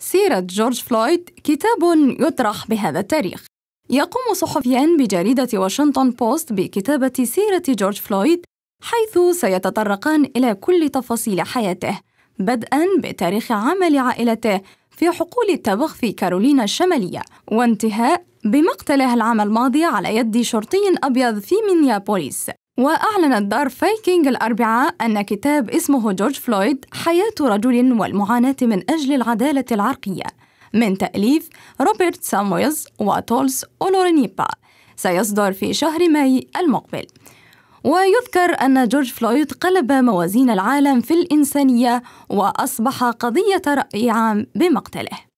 سيرة جورج فلويد كتاب يطرح بهذا التاريخ يقوم صحفيان بجريدة واشنطن بوست بكتابة سيرة جورج فلويد حيث سيتطرقان إلى كل تفاصيل حياته بدءا بتاريخ عمل عائلته في حقول التبغ في كارولينا الشمالية وانتهاء بمقتله العام الماضي على يد شرطي أبيض في مينيابوليس وأعلنت دار فايكينغ الأربعاء أن كتاب اسمه جورج فلويد حياة رجل والمعاناة من أجل العدالة العرقية من تأليف روبرت سامويلز وتولس أولورينيبا سيصدر في شهر ماي المقبل ويذكر أن جورج فلويد قلب موازين العالم في الإنسانية وأصبح قضية رأي عام بمقتله